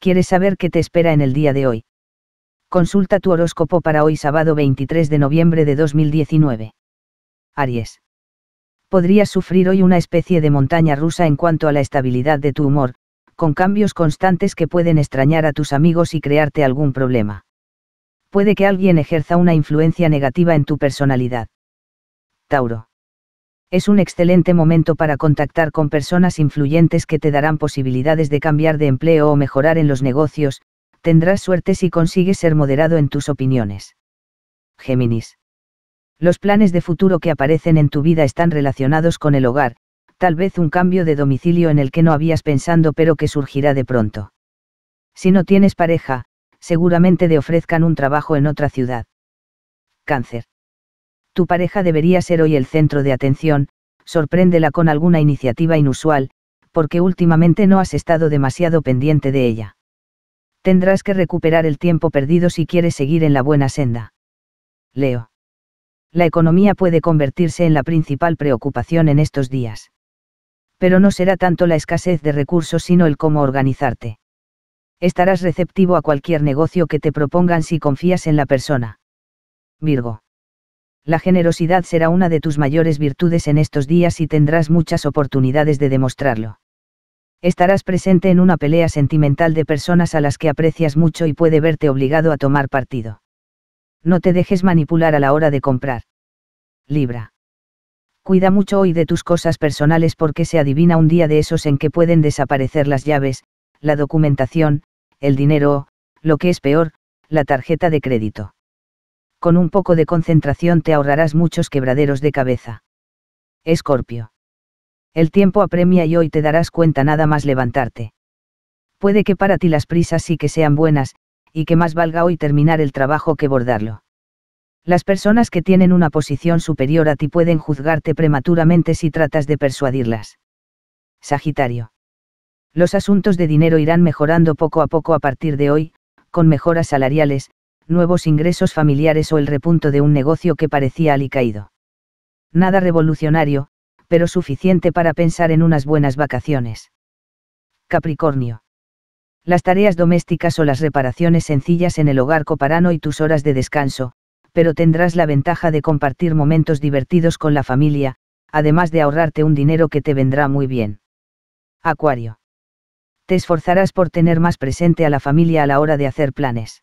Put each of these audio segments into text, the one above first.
¿quieres saber qué te espera en el día de hoy? Consulta tu horóscopo para hoy sábado 23 de noviembre de 2019. Aries. Podrías sufrir hoy una especie de montaña rusa en cuanto a la estabilidad de tu humor, con cambios constantes que pueden extrañar a tus amigos y crearte algún problema. Puede que alguien ejerza una influencia negativa en tu personalidad. Tauro. Es un excelente momento para contactar con personas influyentes que te darán posibilidades de cambiar de empleo o mejorar en los negocios, tendrás suerte si consigues ser moderado en tus opiniones. Géminis. Los planes de futuro que aparecen en tu vida están relacionados con el hogar, tal vez un cambio de domicilio en el que no habías pensado pero que surgirá de pronto. Si no tienes pareja, seguramente te ofrezcan un trabajo en otra ciudad. Cáncer. Tu pareja debería ser hoy el centro de atención, sorpréndela con alguna iniciativa inusual, porque últimamente no has estado demasiado pendiente de ella. Tendrás que recuperar el tiempo perdido si quieres seguir en la buena senda. Leo. La economía puede convertirse en la principal preocupación en estos días. Pero no será tanto la escasez de recursos sino el cómo organizarte. Estarás receptivo a cualquier negocio que te propongan si confías en la persona. Virgo la generosidad será una de tus mayores virtudes en estos días y tendrás muchas oportunidades de demostrarlo. Estarás presente en una pelea sentimental de personas a las que aprecias mucho y puede verte obligado a tomar partido. No te dejes manipular a la hora de comprar. Libra. Cuida mucho hoy de tus cosas personales porque se adivina un día de esos en que pueden desaparecer las llaves, la documentación, el dinero o, lo que es peor, la tarjeta de crédito con un poco de concentración te ahorrarás muchos quebraderos de cabeza. Escorpio. El tiempo apremia y hoy te darás cuenta nada más levantarte. Puede que para ti las prisas sí que sean buenas, y que más valga hoy terminar el trabajo que bordarlo. Las personas que tienen una posición superior a ti pueden juzgarte prematuramente si tratas de persuadirlas. Sagitario. Los asuntos de dinero irán mejorando poco a poco a partir de hoy, con mejoras salariales, nuevos ingresos familiares o el repunto de un negocio que parecía alicaído. Nada revolucionario, pero suficiente para pensar en unas buenas vacaciones. Capricornio. Las tareas domésticas o las reparaciones sencillas en el hogar coparano y tus horas de descanso, pero tendrás la ventaja de compartir momentos divertidos con la familia, además de ahorrarte un dinero que te vendrá muy bien. Acuario. Te esforzarás por tener más presente a la familia a la hora de hacer planes.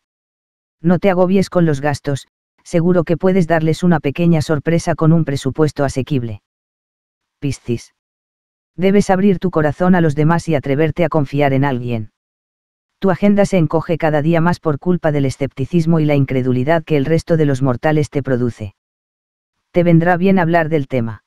No te agobies con los gastos, seguro que puedes darles una pequeña sorpresa con un presupuesto asequible. Piscis. Debes abrir tu corazón a los demás y atreverte a confiar en alguien. Tu agenda se encoge cada día más por culpa del escepticismo y la incredulidad que el resto de los mortales te produce. Te vendrá bien hablar del tema.